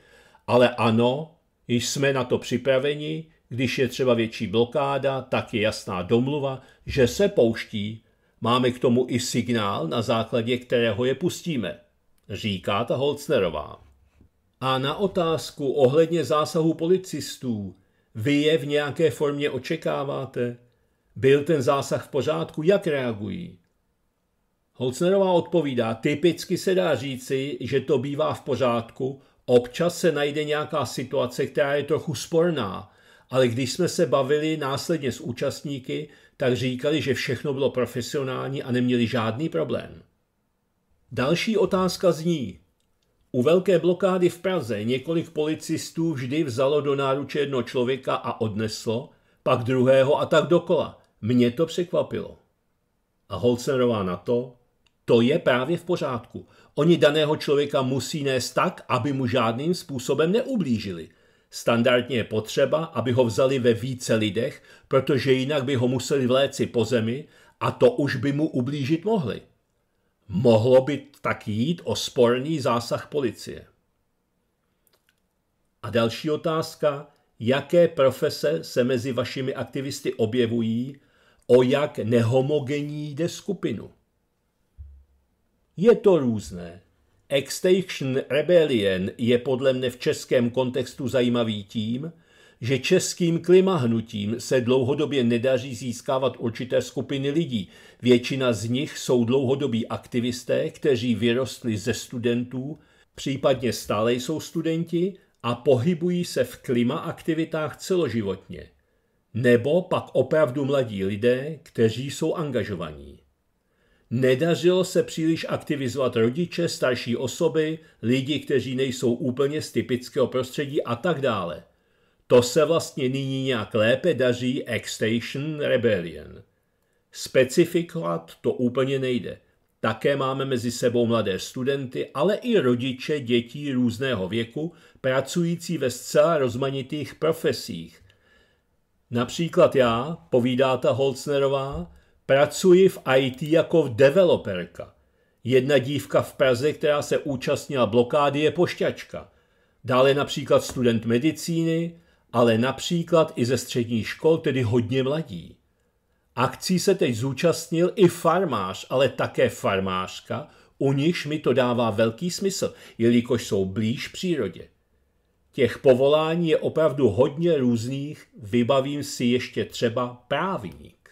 ale ano, jsme na to připraveni, když je třeba větší blokáda, tak je jasná domluva, že se pouští. Máme k tomu i signál, na základě kterého je pustíme říká ta Holcnerová. A na otázku ohledně zásahu policistů, vy je v nějaké formě očekáváte? Byl ten zásah v pořádku? Jak reagují? Holcnerová odpovídá, typicky se dá říci, že to bývá v pořádku, občas se najde nějaká situace, která je trochu sporná, ale když jsme se bavili následně s účastníky, tak říkali, že všechno bylo profesionální a neměli žádný problém. Další otázka zní. U velké blokády v Praze několik policistů vždy vzalo do náruče jedno člověka a odneslo, pak druhého a tak dokola. Mně to překvapilo. A Holcerová na to, to je právě v pořádku. Oni daného člověka musí nést tak, aby mu žádným způsobem neublížili. Standardně je potřeba, aby ho vzali ve více lidech, protože jinak by ho museli vléci po zemi a to už by mu ublížit mohli. Mohlo by tak jít o sporný zásah policie. A další otázka, jaké profese se mezi vašimi aktivisty objevují, o jak nehomogenní jde skupinu. Je to různé. Extinction Rebellion je podle mne v českém kontextu zajímavý tím, že českým klimahnutím se dlouhodobě nedaří získávat určité skupiny lidí. Většina z nich jsou dlouhodobí aktivisté, kteří vyrostli ze studentů, případně stále jsou studenti a pohybují se v klima aktivitách celoživotně. Nebo pak opravdu mladí lidé, kteří jsou angažovaní. Nedařilo se příliš aktivizovat rodiče, starší osoby, lidi, kteří nejsou úplně z typického prostředí a tak dále – to se vlastně nyní nějak lépe daří Extinction Rebellion. Specifikovat to úplně nejde. Také máme mezi sebou mladé studenty, ale i rodiče dětí různého věku, pracující ve zcela rozmanitých profesích. Například já, povídá ta Holznerová, pracuji v IT jako developerka. Jedna dívka v Praze, která se účastnila blokády, je pošťačka. Dále například student medicíny, ale například i ze středních škol, tedy hodně mladí. Akcí se teď zúčastnil i farmář, ale také farmářka, u nichž mi to dává velký smysl, jelikož jsou blíž přírodě. Těch povolání je opravdu hodně různých, vybavím si ještě třeba právník.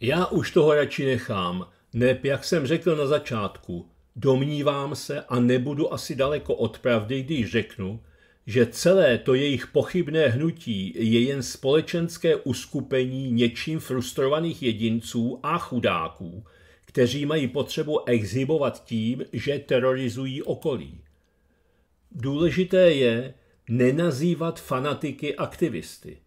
Já už toho radši nechám, neb, jak jsem řekl na začátku, domnívám se a nebudu asi daleko od pravdy, když řeknu, že celé to jejich pochybné hnutí je jen společenské uskupení něčím frustrovaných jedinců a chudáků, kteří mají potřebu exhibovat tím, že terorizují okolí. Důležité je nenazývat fanatiky aktivisty.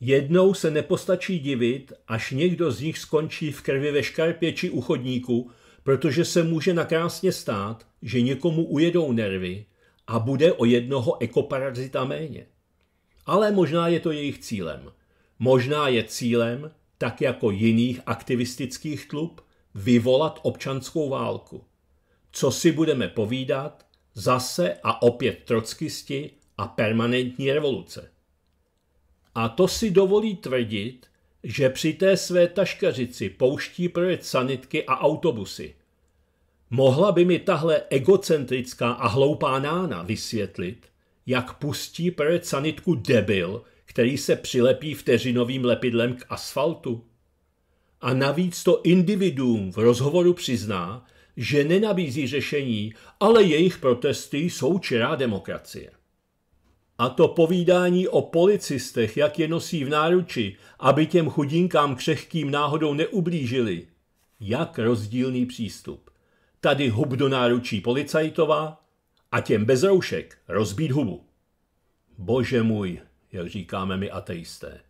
Jednou se nepostačí divit, až někdo z nich skončí v krvi ve škarpě či u chodníku, protože se může nakrásně stát, že někomu ujedou nervy – a bude o jednoho ekoparazita méně. Ale možná je to jejich cílem. Možná je cílem, tak jako jiných aktivistických klub, vyvolat občanskou válku. Co si budeme povídat, zase a opět trockisti a permanentní revoluce. A to si dovolí tvrdit, že při té své taškařici pouští projet sanitky a autobusy, Mohla by mi tahle egocentrická a hloupá nána vysvětlit, jak pustí před sanitku debil, který se přilepí vteřinovým lepidlem k asfaltu? A navíc to individuum v rozhovoru přizná, že nenabízí řešení, ale jejich protesty jsou čerá demokracie. A to povídání o policistech, jak je nosí v náruči, aby těm chudinkám křehkým náhodou neublížili. Jak rozdílný přístup tady hub do náručí policajtova a těm bez roušek rozbít hubu. Bože můj, jak říkáme my ateisté.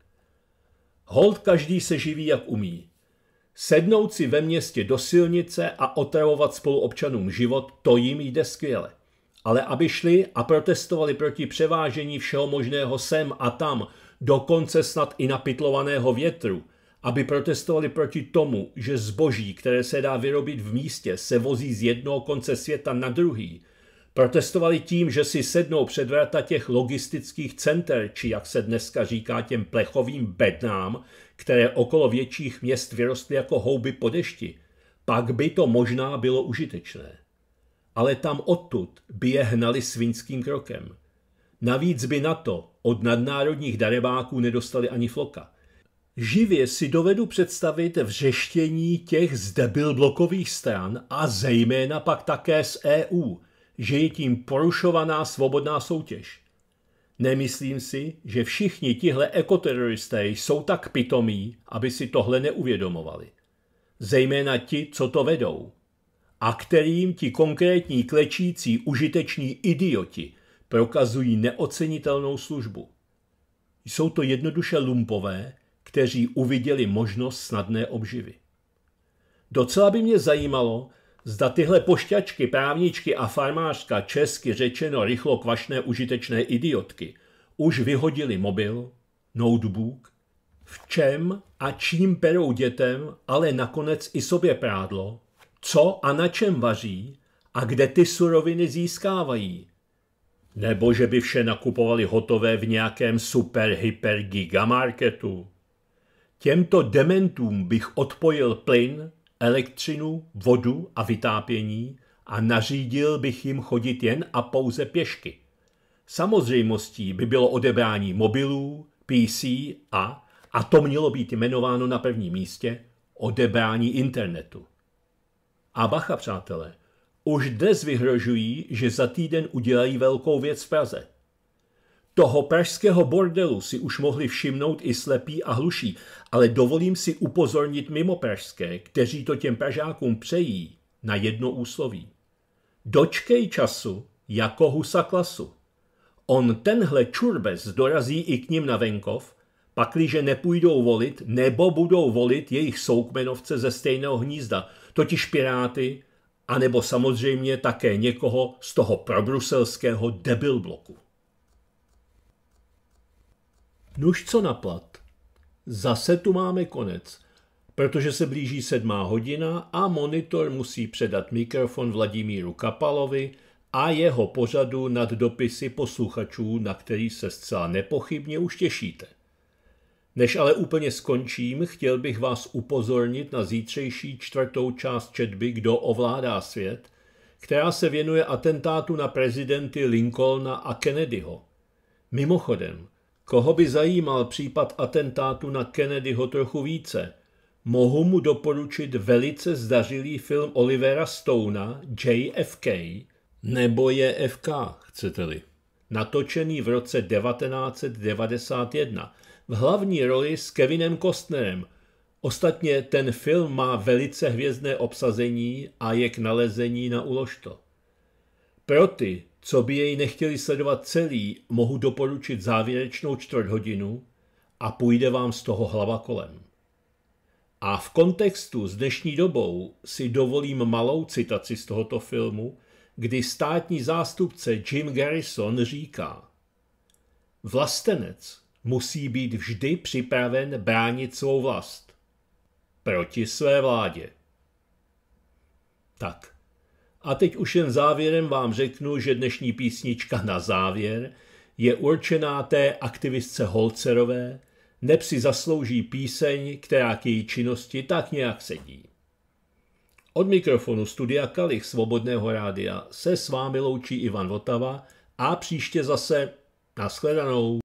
Hold každý se živí, jak umí. Sednout si ve městě do silnice a otravovat spoluobčanům život, to jim jde skvěle. Ale aby šli a protestovali proti převážení všeho možného sem a tam, dokonce snad i napitlovaného větru – aby protestovali proti tomu, že zboží, které se dá vyrobit v místě, se vozí z jednoho konce světa na druhý. Protestovali tím, že si sednou před vrata těch logistických center, či jak se dneska říká těm plechovým bednám, které okolo větších měst vyrostly jako houby po dešti. Pak by to možná bylo užitečné. Ale tam odtud by je hnali svinským krokem. Navíc by na to od nadnárodních darebáků nedostali ani floka – Živě si dovedu představit vřeštění těch z debil blokových stran a zejména pak také z EU, že je tím porušovaná svobodná soutěž. Nemyslím si, že všichni tihle ekoteroristé jsou tak pitomí, aby si tohle neuvědomovali. Zejména ti, co to vedou. A kterým ti konkrétní klečící užiteční idioti prokazují neocenitelnou službu. Jsou to jednoduše lumpové, kteří uviděli možnost snadné obživy. Docela by mě zajímalo, zda tyhle pošťačky, právničky a farmářka česky řečeno rychlo kvašné užitečné idiotky už vyhodili mobil, notebook, v čem a čím perou dětem, ale nakonec i sobě prádlo, co a na čem vaří a kde ty suroviny získávají. Nebo že by vše nakupovali hotové v nějakém super hyper gigamarketu. Těmto dementům bych odpojil plyn, elektřinu, vodu a vytápění a nařídil bych jim chodit jen a pouze pěšky. Samozřejmostí by bylo odebrání mobilů, PC a, a to mělo být jmenováno na prvním místě, odebrání internetu. A bacha, přátelé, už dnes vyhrožují, že za týden udělají velkou věc v Praze – toho pražského bordelu si už mohli všimnout i slepí a hluší, ale dovolím si upozornit mimo pražské, kteří to těm pražákům přejí, na jedno úsloví. Dočkej času, jako husa klasu. On tenhle čurbes dorazí i k ním na venkov, pakliže nepůjdou volit nebo budou volit jejich soukmenovce ze stejného hnízda, totiž piráty, anebo samozřejmě také někoho z toho probruselského debilbloku. Nuž co napad. Zase tu máme konec, protože se blíží sedmá hodina a monitor musí předat mikrofon Vladimíru Kapalovi a jeho pořadu nad dopisy posluchačů, na který se zcela nepochybně už těšíte. Než ale úplně skončím, chtěl bych vás upozornit na zítřejší čtvrtou část četby Kdo ovládá svět, která se věnuje atentátu na prezidenty Lincolna a Kennedyho. Mimochodem, Koho by zajímal případ atentátu na Kennedyho trochu více? Mohu mu doporučit velice zdařilý film Olivera Stouna JFK nebo JFK, chcete-li. Natočený v roce 1991 v hlavní roli s Kevinem Costnerem. Ostatně ten film má velice hvězdné obsazení a je k nalezení na uložto. Pro ty, co by jej nechtěli sledovat celý, mohu doporučit závěrečnou hodinu a půjde vám z toho hlava kolem. A v kontextu s dnešní dobou si dovolím malou citaci z tohoto filmu, kdy státní zástupce Jim Garrison říká Vlastenec musí být vždy připraven bránit svou vlast. Proti své vládě. Tak, a teď už jen závěrem vám řeknu, že dnešní písnička na závěr je určená té aktivistce Holcerové, neb si zaslouží píseň, která k její činnosti tak nějak sedí. Od mikrofonu studia Kalich Svobodného rádia se s vámi loučí Ivan Votava a příště zase nashledanou.